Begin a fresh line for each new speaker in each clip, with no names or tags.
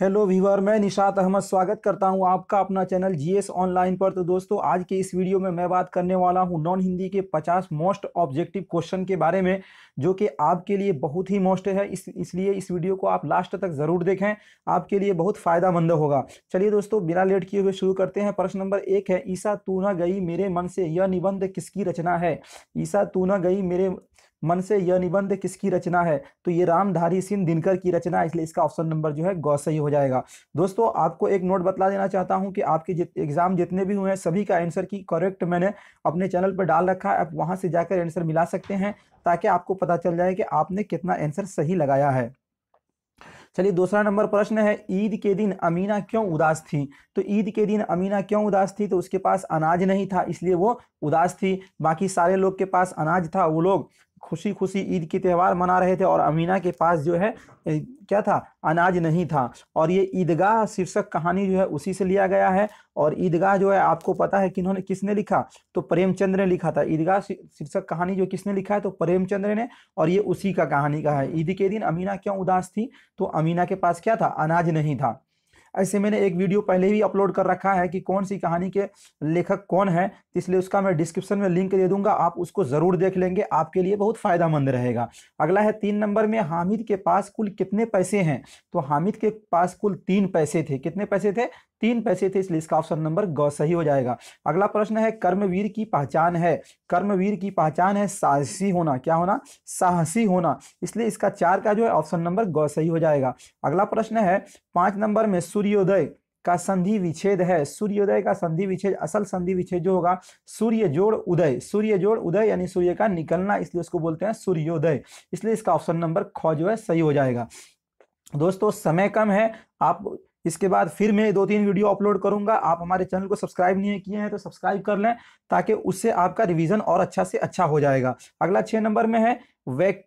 hello viewer मैं निशात अहमद स्वागत करता हूं आपका अपना चैनल जीएस ऑनलाइन पर तो दोस्तों आज के इस वीडियो में मैं बात करने वाला हूं नॉन हिंदी के 50 मोस्ट ऑब्जेक्टिव क्वेश्चन के बारे में जो कि आपके लिए बहुत ही मोस्ट है इस इसलिए इस वीडियो को आप लास्ट तक ज़रूर देखें आपके लिए बहुत मंद होगा चलिए दोस्तों बिना लेट किए हुए शुरू करते हैं प्रश्न नंबर एक है ईसा तू न गई मेरे मन से यह निबंध किसकी रचना है ईसा तू न गई मेरे मन से यह निबंध किसकी रचना है तो ये रामधारी सिंह दिनकर की रचना है इसलिए इसका ऑप्शन नंबर जो है गौ सही हो जाएगा दोस्तों आपको एक नोट बतला देना चाहता हूँ कि आपके जित एग्जाम जितने भी हुए हैं सभी का आंसर की करेक्ट मैंने अपने चैनल पर डाल रखा है आप वहाँ से जाकर आंसर मिला सकते हैं ताकि आपको पता चल जाए कि आपने कितना आंसर सही लगाया है चलिए दूसरा नंबर प्रश्न है ईद के दिन अमीना क्यों उदास थी तो ईद के दिन अमीना क्यों उदास थी तो उसके पास अनाज नहीं था इसलिए वो उदास थी बाकी सारे लोग के पास अनाज था वो लोग खुशी खुशी ईद के त्यौहार मना रहे थे और अमीना के पास जो है क्या था अनाज नहीं था और ये ईदगाह शीर्षक कहानी जो है उसी से लिया गया है और ईदगाह जो है आपको पता है किन्होंने किसने लिखा तो प्रेमचंद्र ने लिखा था ईदगाह शीर्षक कहानी जो किसने लिखा है तो प्रेमचंद्र ने और ये उसी का कहानी का है ईद के दिन अमीना क्यों उदास थी तो अमीना के पास क्या था अनाज नहीं था ऐसे मैंने एक वीडियो पहले भी अपलोड कर रखा है कि कौन सी कहानी के लेखक कौन है इसलिए उसका मैं डिस्क्रिप्शन में लिंक दे दूंगा आप उसको ज़रूर देख लेंगे आपके लिए बहुत फ़ायदामंद रहेगा अगला है तीन नंबर में हामिद के पास कुल कितने पैसे हैं तो हामिद के पास कुल तीन पैसे थे कितने पैसे थे तीन पैसे थे इसलिए इसका ऑप्शन नंबर ग सही हो जाएगा अगला प्रश्न है कर्मवीर की पहचान है कर्मवीर की पहचान है साहसी होना क्या होना साहसी होना इसलिए इसका चार का जो है ऑप्शन नंबर ग सही हो जाएगा अगला प्रश्न है पांच नंबर में सूर्योदय का संधि विच्छेद है सूर्योदय का संधि विच्छेद असल संधि विच्छेद जो होगा सूर्य जोड़ उदय सूर्य जोड़ उदय यानी सूर्य का निकलना इसलिए उसको बोलते हैं सूर्योदय इसलिए इसका ऑप्शन नंबर ख जो है सही हो जाएगा दोस्तों समय कम है आप इसके बाद फिर मैं दो तीन वीडियो अपलोड करूंगा आप हमारे चैनल को सब्सक्राइब नहीं किए हैं तो सब्सक्राइब कर लें ताकि उससे आपका रिवीजन और अच्छा से अच्छा हो जाएगा अगला छः नंबर में है वैक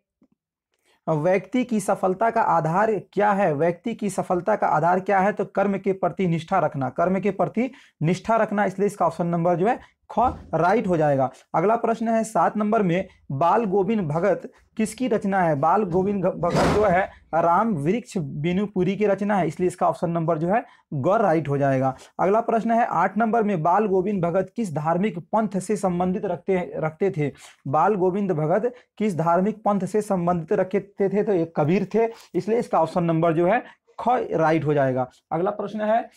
व्यक्ति की सफलता का आधार क्या है व्यक्ति की सफलता का आधार क्या है तो कर्म के प्रति निष्ठा रखना कर्म के प्रति निष्ठा रखना इसलिए इसका ऑप्शन नंबर जो है ख राइट हो जाएगा अगला प्रश्न है सात नंबर में बाल गोविंद भगत किसकी रचना है बाल गोविंद भगत जो है राम वृक्ष बेनुपुरी की रचना है इसलिए इसका ऑप्शन नंबर जो है ग राइट हो जाएगा अगला प्रश्न है आठ नंबर में बाल गोविंद भगत किस धार्मिक पंथ से संबंधित रखते रखते थे बाल गोविंद भगत किस धार्मिक पंथ से संबंधित रखते थे तो एक कबीर थे इसलिए इसका ऑप्शन नंबर जो है ख राइट हो जाएगा अगला प्रश्न है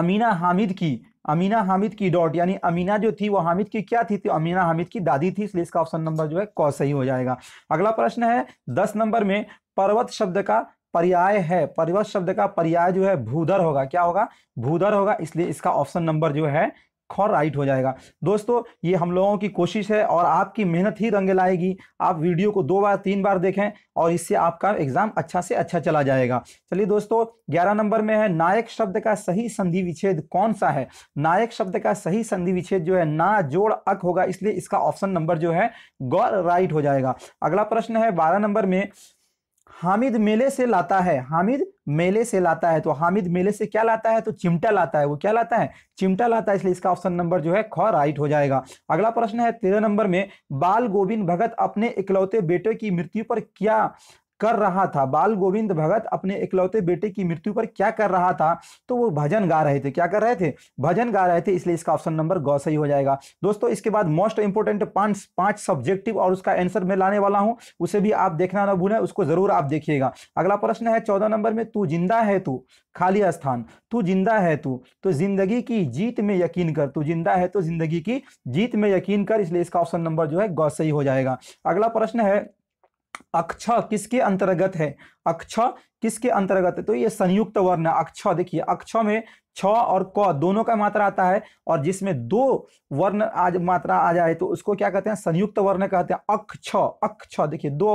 अमीना हामिद की अमीना हामिद की डॉट यानी अमीना जो थी वो हामिद की क्या थी तो अमीना हामिद की दादी थी इसलिए इसका ऑप्शन नंबर जो है क सही हो जाएगा अगला प्रश्न है दस नंबर में पर्वत शब्द का पर्याय है पर्वत शब्द का पर्याय जो है भूधर होगा क्या होगा भूधर होगा इसलिए इसका ऑप्शन नंबर जो है खौर राइट हो जाएगा दोस्तों ये हम लोगों की कोशिश है और आपकी मेहनत ही रंग लाएगी आप वीडियो को दो बार तीन बार देखें और इससे आपका एग्जाम अच्छा से अच्छा चला जाएगा चलिए दोस्तों ग्यारह नंबर में है नायक शब्द का सही संधि विच्छेद कौन सा है नायक शब्द का सही संधि विच्छेद जो है ना जोड़ अक होगा इसलिए इसका ऑप्शन नंबर जो है गौर राइट हो जाएगा अगला प्रश्न है बारह नंबर में हामिद मेले से लाता है हामिद मेले से लाता है तो हामिद मेले से क्या लाता है तो चिमटा लाता है वो क्या लाता है चिमटा लाता है इसलिए इसका ऑप्शन नंबर जो है ख राइट हो जाएगा अगला प्रश्न है तेरह नंबर में बाल गोविंद भगत अपने इकलौते बेटे की मृत्यु पर क्या कर रहा था बाल गोविंद भगत अपने इकलौते बेटे की मृत्यु पर क्या कर रहा था तो वो भजन गा रहे थे क्या कर रहे थे भजन गा रहे थे इसलिए इसका ऑप्शन नंबर गौ सही हो जाएगा दोस्तों इसके बाद मोस्ट इंपोर्टेंट पांच पांच सब्जेक्टिव और उसका आंसर मैं लाने वाला हूं उसे भी आप देखना ना भूलें उसको जरूर आप देखिएगा अगला प्रश्न है चौदह नंबर में तू जिंदा है तू खाली स्थान तू जिंदा है तू तो जिंदगी की जीत में यकीन कर तू जिंदा है तो जिंदगी की जीत में यकीन कर इसलिए इसका ऑप्शन नंबर जो है गौ सही हो जाएगा अगला प्रश्न है अक्षा किसके अंतर्गत है अक्षा किसके अंतर्गत है तो ये संयुक्त वर्ण अक्षा देखिए अक्षा में छ और क दोनों का मात्रा आता है और जिसमें दो वर्ण आज मात्रा आ जाए तो उसको क्या कहते हैं संयुक्त वर्ण कहते हैं अक्ष अक्ष देखिए दो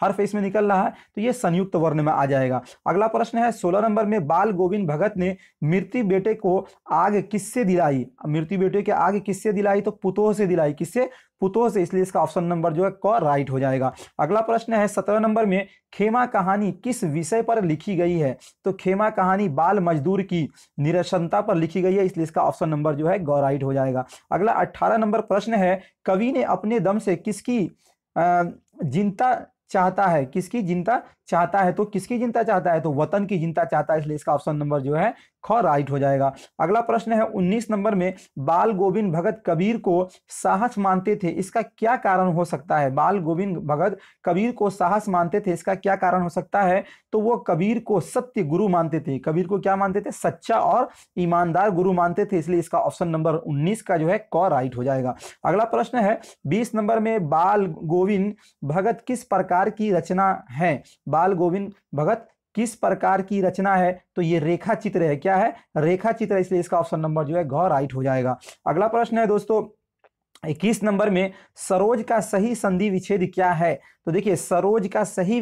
हर्फ इसमें निकल रहा है तो ये संयुक्त वर्ण में आ जाएगा अगला प्रश्न है सोलह नंबर में बाल गोविंद भगत ने मृत्यु बेटे को आग किससे दिलाई मृत्यु बेटे के आग किससे दिलाई तो पुतोह से दिलाई किससे पुतोष इसलिए इसका ऑप्शन नंबर जो है क राइट हो जाएगा अगला प्रश्न है सत्रह नंबर में खेमा कहानी किस विषय पर लिखी गई है तो खेमा कहानी बाल मजदूर की निरसनता पर लिखी गई है इसलिए इसका ऑप्शन नंबर जो है ग राइट हो जाएगा अगला अट्ठारह नंबर प्रश्न है कवि ने अपने दम से किसकी जिनता चाहता है किसकी जिनता चाहता है तो किसकी चिंता चाहता है तो वतन की चिंता चाहता है इसलिए इसका ऑप्शन नंबर जो है ख राइट हो जाएगा अगला प्रश्न है उन्नीस नंबर में बाल गोविंद भगत कबीर को साहस मानते थे इसका क्या कारण हो सकता है बाल गोविंद भगत कबीर को साहस मानते थे इसका क्या कारण हो सकता है तो वो कबीर को सत्य गुरु मानते थे कबीर को क्या मानते थे सच्चा और ईमानदार गुरु मानते थे इसलिए इसका ऑप्शन नंबर उन्नीस का जो है क राइट हो जाएगा अगला प्रश्न है बीस नंबर में बाल गोविंद भगत किस प्रकार की रचना है बाल गोविंद भगत किस प्रकार की रचना है तो ये रेखा चित्र है क्या है रेखा चित्र इसलिए इसका ऑप्शन नंबर जो है घ राइट हो जाएगा अगला प्रश्न है दोस्तों इक्कीस नंबर में सरोज का सही संधि विच्छेद क्या है तो देखिए सरोज का सही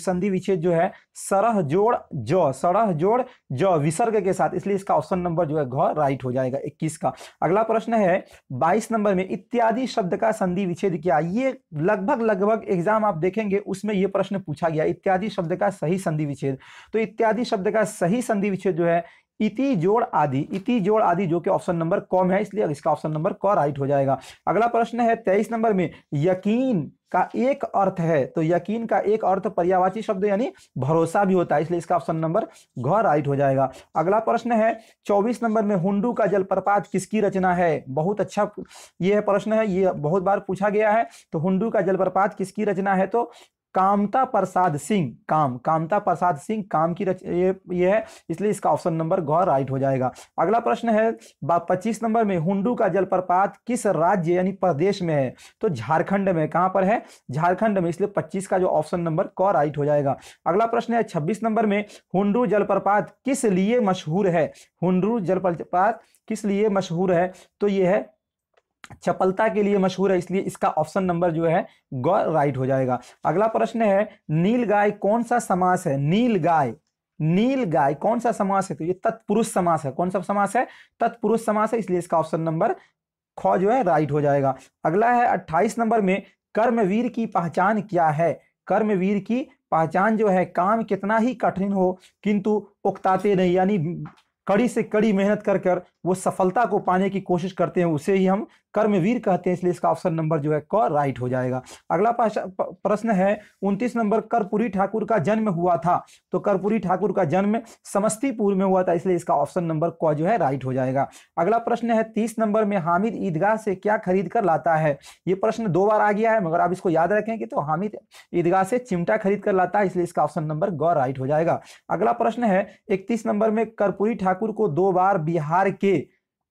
संधि विच्छेद जो है सरह जोड़ ज सरह जोड़ ज विसर्ग के साथ इसलिए इसका ऑप्शन नंबर जो है घ राइट हो जाएगा 21 का अगला प्रश्न है 22 नंबर में इत्यादि शब्द का संधि विच्छेद क्या ये लगभग लगभग एग्जाम आप देखेंगे उसमें यह प्रश्न पूछा गया इत्यादि शब्द का सही संधि विच्छेद तो इत्यादि शब्द का सही संधि विच्छेद जो है इति जोड़ आदि इति जोड़ आदि जो कि ऑप्शन नंबर कॉम है इसलिए इसका ऑप्शन नंबर क राइट हो जाएगा अगला प्रश्न है तेईस नंबर में यकीन का एक अर्थ है तो यकीन का एक अर्थ पर्यावाची शब्द यानी भरोसा भी होता है इसलिए इसका ऑप्शन नंबर घ राइट हो जाएगा अगला प्रश्न है चौबीस नंबर में हुंडू का जलप्रपात किसकी रचना है बहुत अच्छा यह प्रश्न है ये बहुत बार पूछा गया है तो हुंडू का जलप्रपात किसकी रचना है तो कामता प्रसाद सिंह काम कामता प्रसाद सिंह काम की रच ये ये है इसलिए इसका ऑप्शन नंबर गौर राइट हो जाएगा अगला प्रश्न है पच्चीस नंबर में हुंडू का जलप्रपात किस राज्य यानी प्रदेश में है तो झारखंड में कहाँ पर है झारखंड में इसलिए पच्चीस का जो ऑप्शन नंबर गौर राइट हो जाएगा अगला प्रश्न है छब्बीस नंबर में हुडू जलप्रपात किस लिए मशहूर है हुडू जलप्रपात किस लिए मशहूर है तो ये है चपलता के लिए मशहूर है इसलिए इसका ऑप्शन नंबर जो है ग राइट हो जाएगा अगला प्रश्न है नील गाय कौन सा समास है नील गाय नील गाय कौन सा समास है तो ये तत्पुरुष समास है कौन सा समास है तत्पुरुष समास है इसलिए इसका ऑप्शन नंबर ख जो है राइट हो जाएगा अगला है अट्ठाईस नंबर में कर्मवीर की पहचान क्या है कर्मवीर की पहचान जो है काम कितना ही कठिन हो किंतु उकताते नहीं यानी कड़ी से कड़ी मेहनत कर कर वो सफलता को पाने की कोशिश करते हैं उसे ही हम कर्मवीर कहते हैं इसलिए इसका ऑप्शन नंबर जो है क राइट हो जाएगा अगला प्रश्न है उनतीस नंबर कर्पूरी ठाकुर का जन्म हुआ था तो कर्पूरी ठाकुर का जन्म समस्तीपुर में हुआ था इसलिए इसका ऑप्शन नंबर क जो है राइट हो जाएगा अगला प्रश्न है तीस नंबर में हामिद ईदगाह से क्या खरीद कर लाता है ये प्रश्न दो बार आ गया है मगर आप इसको याद रखें कि तो हामिद ईदगाह से चिमटा खरीद कर लाता है इसलिए इसका ऑप्शन नंबर ग राइट हो जाएगा अगला प्रश्न है इकतीस नंबर में कर्पूरी ठाकुर को दो बार बिहार के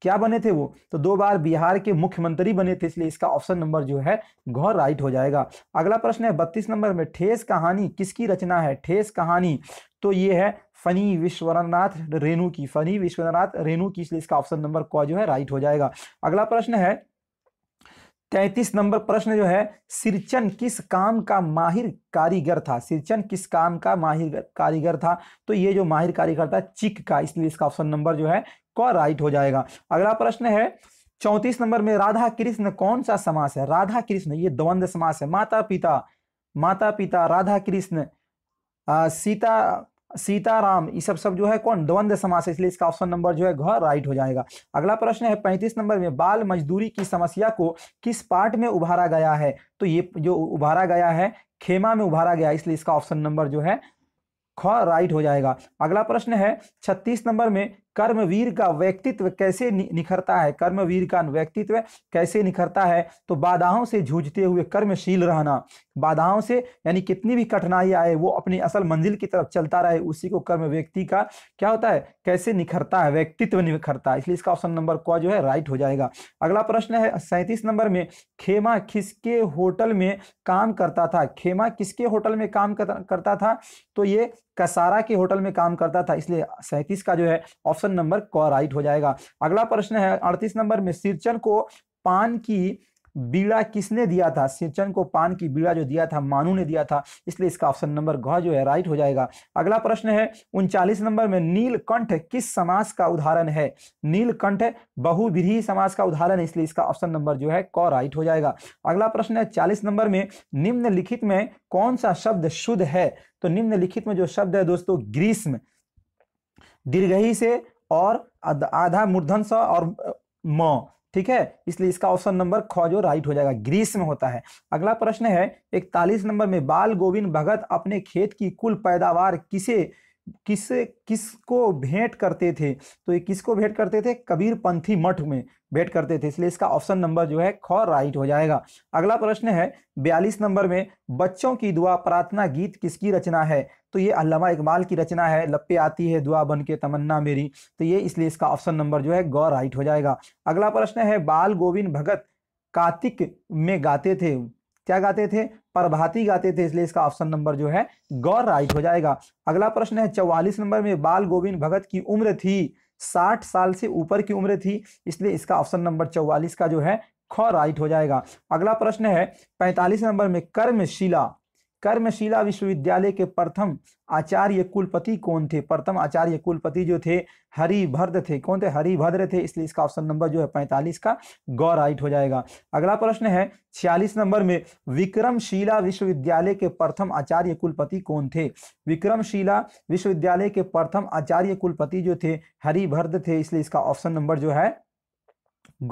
क्या बने थे वो तो दो बार बिहार के मुख्यमंत्री बने थे इसलिए इसका ऑप्शन नंबर जो है घर राइट हो जाएगा अगला प्रश्न है बत्तीस नंबर में ठेस कहानी किसकी रचना है ठेस कहानी तो ये है फनी विश्वनाथ रेणु की फनी विश्वनाथ रेणु की इसलिए इसका ऑप्शन नंबर क जो है राइट हो जाएगा अगला प्रश्न है तैतीस नंबर प्रश्न जो है सिरचन किस काम का माहिर कारीगर था सिरचन किस काम का माहिर कारीगर था तो ये जो माहिर कारीगर था चिक का इसलिए इसका ऑप्शन नंबर जो है का राइट हो जाएगा अगला प्रश्न है चौंतीस नंबर में राधा कृष्ण कौन सा समास है राधा कृष्ण ये द्वंद्व समास है माता पिता माता पिता राधा कृष्ण सीता सीताराम ये सब सब जो है कौन द्वंद्व समास है इसलिए इसका ऑप्शन नंबर जो है घर राइट हो जाएगा अगला प्रश्न है पैंतीस नंबर में बाल मजदूरी की समस्या को किस पार्ट में उभारा गया है तो ये जो उभारा गया है खेमा में उभारा गया इसलिए इसका ऑप्शन नंबर जो है ख राइट हो जाएगा अगला प्रश्न है छत्तीस नंबर में कर्मवीर का व्यक्तित्व कैसे निखरता है कर्मवीर का व्यक्तित्व कैसे निखरता है तो बाधाओं से जूझते हुए कर्मशील रहना बाधाओं से यानी कितनी भी कठिनाई आए वो अपनी असल मंजिल की तरफ चलता रहे उसी को कर्म व्यक्ति का क्या होता है कैसे निखरता है व्यक्तित्व निखरता है इसलिए इसका ऑप्शन नंबर क जो है राइट हो जाएगा अगला प्रश्न है सैंतीस नंबर में खेमा किसके होटल में काम करता था खेमा किसके होटल में काम करता था तो ये कसारा के होटल में काम करता था इसलिए सैंतीस का जो है ऑप्शन नंबर क राइट हो जाएगा अगला प्रश्न है अड़तीस नंबर में सिरचन को पान की बीड़ा किसने दिया था सिंचन को पान की बीड़ा जो दिया था मानू ने दिया था इसलिए इसका ऑप्शन नंबर घ जो है राइट हो जाएगा अगला प्रश्न है उनचालीस नंबर में नीलकंठ किस समास का उदाहरण है नीलकंठ बहुविधि समास का उदाहरण है इसलिए इसका ऑप्शन नंबर जो है क राइट हो जाएगा अगला प्रश्न है चालीस नंबर में निम्नलिखित में कौन सा शब्द शुद्ध है तो निम्नलिखित में जो शब्द है दोस्तों ग्रीष्म दीर्घही से और आधा मूर्धन स और म ठीक है इसलिए इसका ऑप्शन नंबर ख जो राइट हो जाएगा ग्रीस में होता है अगला प्रश्न है इकतालीस नंबर में बाल गोविंद भगत अपने खेत की कुल पैदावार किसे किसे किसको भेंट करते थे तो ये किसको भेंट करते थे कबीर पंथी मठ में भेंट करते थे इसलिए इसका ऑप्शन नंबर जो है खौ राइट हो जाएगा अगला प्रश्न है बयालीस नंबर में बच्चों की दुआ प्रार्थना गीत किसकी रचना है तो ये अल्लामा इकबाल की रचना है लपे आती है दुआ बन के तमन्ना मेरी तो ये इसलिए इसका ऑप्शन नंबर जो है गौ राइट हो जाएगा अगला प्रश्न है बाल गोविंद भगत कार्तिक में गाते थे क्या गाते थे प्रभाती गाते थे इसलिए इसका ऑप्शन नंबर जो है गौर राइट हो जाएगा अगला प्रश्न है चौवालीस नंबर में बाल गोविंद भगत की उम्र थी साठ साल से ऊपर की उम्र थी इसलिए इसका ऑप्शन नंबर चौवालीस का जो है ख राइट हो जाएगा अगला प्रश्न है पैंतालीस नंबर में कर्मशिला कर्मशिला विश्वविद्यालय के प्रथम आचार्य कुलपति कौन थे प्रथम आचार्य कुलपति जो थे हरिभद्र थे कौन थे हरिभद्र थे इसलिए इसका ऑप्शन नंबर जो है पैंतालीस का गौ राइट हो जाएगा अगला प्रश्न है छियालीस नंबर में विक्रमशिला विश्वविद्यालय के प्रथम आचार्य कुलपति कौन थे विक्रमशिला विश्वविद्यालय के प्रथम आचार्य कुलपति जो थे हरिभद्र थे इसलिए इसका ऑप्शन नंबर जो है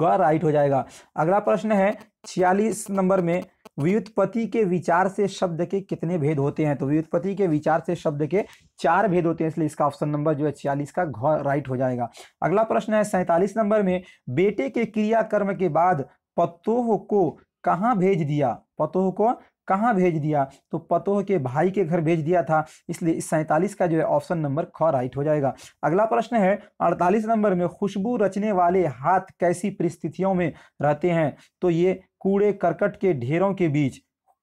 गौ राइट हो जाएगा अगला प्रश्न है छियालीस नंबर में व्युत्पत्ति के विचार से शब्द के कितने भेद होते हैं तो व्युत्पत्ति के विचार से शब्द के चार भेद होते हैं इसलिए इसका ऑप्शन नंबर जो है छियालीस का घ राइट हो जाएगा अगला प्रश्न है सैंतालीस नंबर में बेटे के क्रियाकर्म के बाद पतोह को कहाँ भेज दिया पतोह को कहाँ भेज दिया तो पतोह के भाई के घर भेज दिया था इसलिए इस सैंतालीस का जो है ऑप्शन नंबर ख राइट हो जाएगा अगला प्रश्न है अड़तालीस नंबर में खुशबू रचने वाले हाथ कैसी परिस्थितियों में रहते हैं तो ये कूड़े करकट के ढेरों के बीच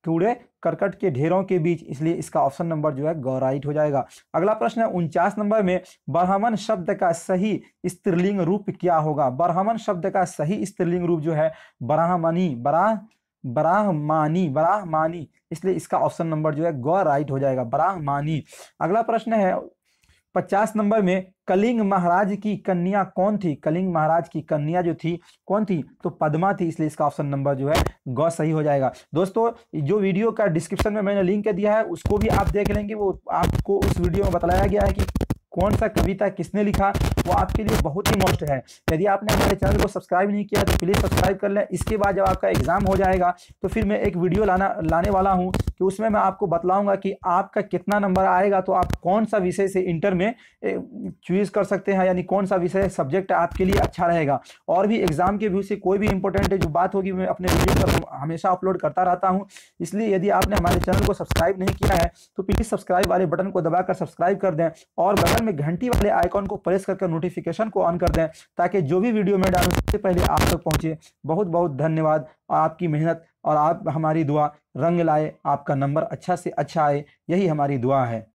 कूड़े करकट के ढेरों के बीच इसलिए इसका ऑप्शन नंबर जो है गौराइट हो जाएगा अगला प्रश्न है उनचास नंबर में बरहमन शब्द का सही स्त्रीलिंग रूप क्या होगा बरहमन शब्द का सही स्त्रीलिंग रूप जो है ब्राह्मणी ब्राह ब्राह्मानी बराहमानी इसलिए इसका ऑप्शन नंबर जो है गौ राइट हो जाएगा ब्राह्मानी अगला प्रश्न है पचास नंबर में कलिंग महाराज की कन्या कौन थी कलिंग महाराज की कन्या जो थी कौन थी तो पद्मा थी इसलिए इसका ऑप्शन नंबर जो है गौ सही हो जाएगा दोस्तों जो वीडियो का डिस्क्रिप्शन में मैंने लिंक दिया है उसको भी आप देख लेंगे वो आपको उस वीडियो में बताया गया है कि कौन सा कविता किसने लिखा वो आपके लिए बहुत ही मोस्ट है यदि आपने हमारे चैनल को सब्सक्राइब नहीं किया तो प्लीज़ सब्सक्राइब कर लें इसके बाद जब आपका एग्ज़ाम हो जाएगा तो फिर मैं एक वीडियो लाना लाने वाला हूँ कि उसमें मैं आपको बताऊँगा कि आपका कितना नंबर आएगा तो आप कौन सा विषय से इंटर में चूज़ कर सकते हैं यानी कौन सा विषय सब्जेक्ट आपके लिए अच्छा रहेगा और भी एग्ज़ाम के व्यू से कोई भी इंपॉर्टेंट जो बात होगी मैं अपने वीडियो पर हमेशा अपलोड करता रहता हूँ इसलिए यदि आपने हमारे चैनल को सब्सक्राइब नहीं किया है तो प्लीज़ सब्सक्राइब वाले बटन को दबाकर सब्सक्राइब कर दें और बगल में घंटी वाले आइकॉन को प्रेस करके कर नोटिफिकेशन को ऑन कर दें ताकि जो भी वीडियो मैं डालूँ सबसे पहले आप तक तो पहुँचे बहुत बहुत धन्यवाद आपकी मेहनत और आप हमारी दुआ रंग लाए आपका नंबर अच्छा से अच्छा आए यही हमारी दुआ है